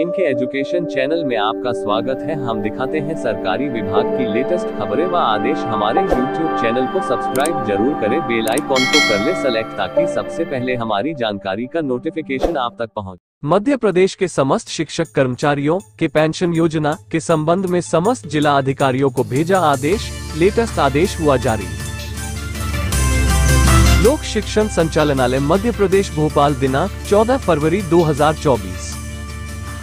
इनके education channel में आपका स्वागत है हम दिखाते हैं सरकारी विभाग की लेटेस्ट खबरें व आदेश हमारे यूट्यूब चैनल को सब्सक्राइब जरूर करें बेल आइकॉन को कर ले सेलेक्ट ताकि सबसे पहले हमारी जानकारी का नोटिफिकेशन आप तक पहुँच मध्य प्रदेश के समस्त शिक्षक कर्मचारियों के पेंशन योजना के संबंध में समस्त जिला अधिकारियों को भेजा आदेश लेटेस्ट आदेश हुआ जारी लोक शिक्षण संचालनालय मध्य प्रदेश भोपाल दिनांक 14 फरवरी 2024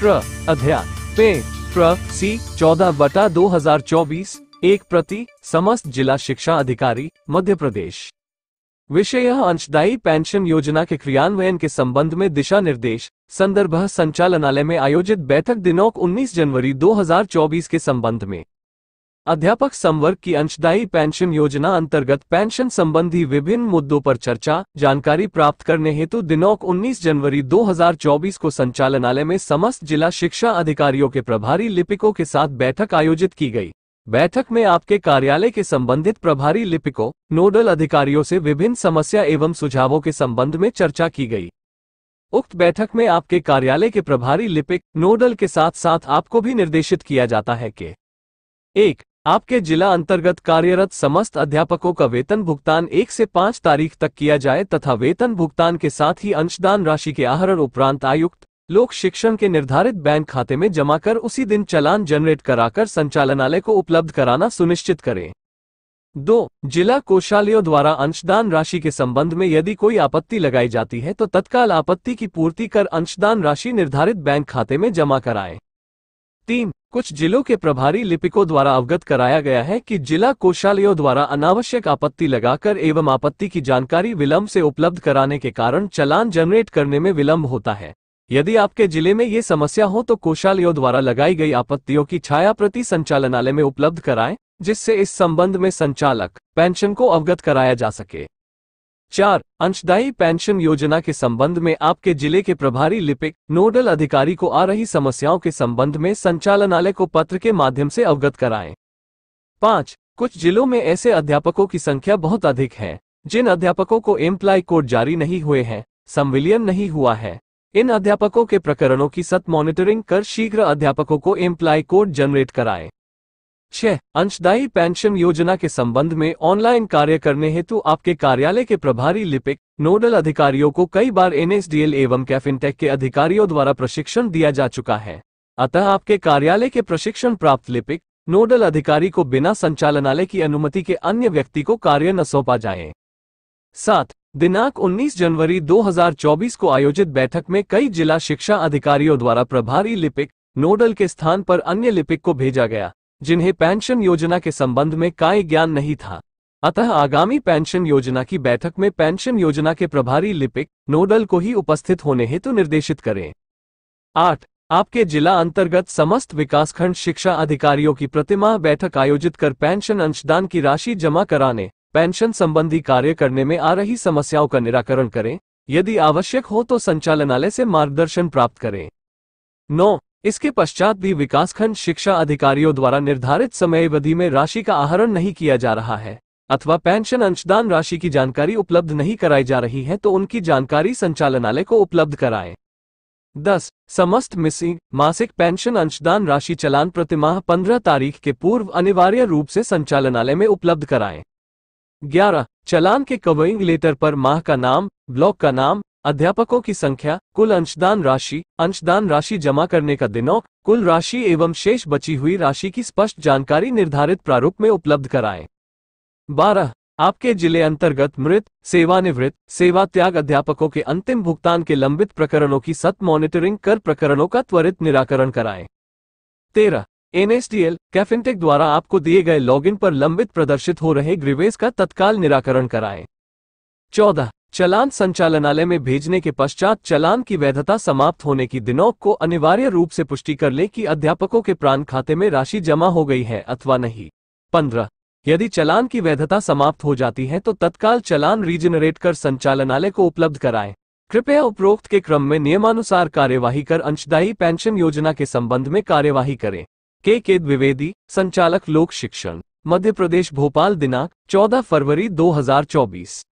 प्र अध्याय पे प्र सी चौदह बटा दो हजार चौबीस एक प्रति समस्त जिला शिक्षा अधिकारी मध्य प्रदेश विषय अंशदायी पेंशन योजना के क्रियान्वयन के संबंध में दिशा निर्देश संदर्भ संचालनालय में आयोजित बैठक दिनों 19 जनवरी 2024 के संबंध में अध्यापक संवर्ग की अंशदायी पेंशन योजना अंतर्गत पेंशन संबंधी विभिन्न मुद्दों पर चर्चा जानकारी प्राप्त करने हेतु दिनौक 19 जनवरी 2024 को संचालनालय में समस्त जिला शिक्षा अधिकारियों के प्रभारी लिपिकों के साथ बैठक आयोजित की गई बैठक में आपके कार्यालय के संबंधित प्रभारी लिपिकों नोडल अधिकारियों से विभिन्न समस्या एवं सुझावों के संबंध में चर्चा की गई उक्त बैठक में आपके कार्यालय के प्रभारी लिपिक नोडल के साथ साथ आपको भी निर्देशित किया जाता है कि एक आपके जिला अंतर्गत कार्यरत समस्त अध्यापकों का वेतन भुगतान एक से पाँच तारीख तक किया जाए तथा वेतन भुगतान के साथ ही अंशदान राशि के आहरण उपरांत आयुक्त लोक शिक्षण के निर्धारित बैंक खाते में जमा कर उसी दिन चलान जनरेट कराकर संचालनालय को उपलब्ध कराना सुनिश्चित करें दो जिला कोषालयों द्वारा अंशदान राशि के संबंध में यदि कोई आपत्ति लगाई जाती है तो तत्काल आपत्ति की पूर्ति कर अंशदान राशि निर्धारित बैंक खाते में जमा कराएं तीन कुछ जिलों के प्रभारी लिपिकों द्वारा अवगत कराया गया है कि जिला कोषालयों द्वारा अनावश्यक आपत्ति लगाकर एवं आपत्ति की जानकारी विलंब से उपलब्ध कराने के कारण चलान जनरेट करने में विलंब होता है यदि आपके जिले में ये समस्या हो तो कोषालयों द्वारा लगाई गई आपत्तियों की छाया प्रति संचालनालय में उपलब्ध कराएं जिससे इस संबंध में संचालक पेंशन को अवगत कराया जा सके चार अंशदायी पेंशन योजना के संबंध में आपके जिले के प्रभारी लिपिक नोडल अधिकारी को आ रही समस्याओं के संबंध में संचालनालय को पत्र के माध्यम से अवगत कराएं पाँच कुछ जिलों में ऐसे अध्यापकों की संख्या बहुत अधिक है जिन अध्यापकों को एम्प्लाई कोड जारी नहीं हुए हैं संविलियन नहीं हुआ है इन अध्यापकों के प्रकरणों की सत मॉनिटरिंग कर शीघ्र अध्यापकों को एम्प्लाई कोड जनरेट कराएं छह अंशदायी पेंशन योजना के संबंध में ऑनलाइन कार्य करने हेतु आपके कार्यालय के प्रभारी लिपिक नोडल अधिकारियों को कई बार एनएसडीएल एवं कैफिनटेक के अधिकारियों द्वारा प्रशिक्षण दिया जा चुका है अतः आपके कार्यालय के प्रशिक्षण प्राप्त लिपिक नोडल अधिकारी को बिना संचालनालय की अनुमति के अन्य व्यक्ति को कार्य न सौंपा जाए सात दिनांक 19 जनवरी 2024 को आयोजित बैठक में कई जिला शिक्षा अधिकारियों द्वारा प्रभारी लिपिक नोडल के स्थान पर अन्य लिपिक को भेजा गया जिन्हें पेंशन योजना के संबंध में काय ज्ञान नहीं था अतः आगामी पेंशन योजना की बैठक में पेंशन योजना के प्रभारी लिपिक नोडल को ही उपस्थित होने हेतु तो निर्देशित करें आठ आपके जिला अंतर्गत समस्त विकासखंड शिक्षा अधिकारियों की प्रतिमाह बैठक आयोजित कर पेंशन अंशदान की राशि जमा कराने पेंशन संबंधी कार्य करने में आ रही समस्याओं का निराकरण करें यदि आवश्यक हो तो संचालनालय से मार्गदर्शन प्राप्त करें नौ इसके पश्चात भी विकासखंड शिक्षा अधिकारियों द्वारा निर्धारित समय अवधि में राशि का आहरण नहीं किया जा रहा है अथवा पेंशन अंशदान राशि की जानकारी उपलब्ध नहीं कराई जा रही है तो उनकी जानकारी संचालनालय को उपलब्ध कराए 10. समस्त मिसिंग मासिक पेंशन अंशदान राशि चलान प्रतिमाह 15 तारीख के पूर्व अनिवार्य रूप से संचालनालय में उपलब्ध कराएं। 11. चलान के कवरिंग लेटर पर माह का नाम ब्लॉक का नाम अध्यापकों की संख्या कुल अंशदान राशि अंशदान राशि जमा करने का दिनों कुल राशि एवं शेष बची हुई राशि की स्पष्ट जानकारी निर्धारित प्रारूप में उपलब्ध कराएं बारह आपके जिले अंतर्गत मृत सेवानिवृत्त सेवा त्याग अध्यापकों के अंतिम भुगतान के लंबित प्रकरणों की सत मॉनिटरिंग कर प्रकरणों का त्वरित निराकरण कराएं तेरह एनएसडीएल कैफिनटेक द्वारा आपको दिए गए लॉगिन पर लंबित प्रदर्शित हो रहे ग्रीवेज का तत्काल निराकरण कराएं चौदह चलान संचालनालय में भेजने के पश्चात चलान की वैधता समाप्त होने की दिनों को अनिवार्य रूप से पुष्टि कर ले कि अध्यापकों के प्राण खाते में राशि जमा हो गई है अथवा नहीं पंद्रह यदि चलान की वैधता समाप्त हो जाती है तो तत्काल चलान रीजनरेट कर संचालनालय को उपलब्ध कराएं कृपया उपरोक्त के क्रम में नियमानुसार कार्यवाही कर अंशदायी पेंशन योजना के संबंध में कार्यवाही करें के के द्विवेदी संचालक लोक शिक्षण मध्य प्रदेश भोपाल दिनांक 14 फरवरी 2024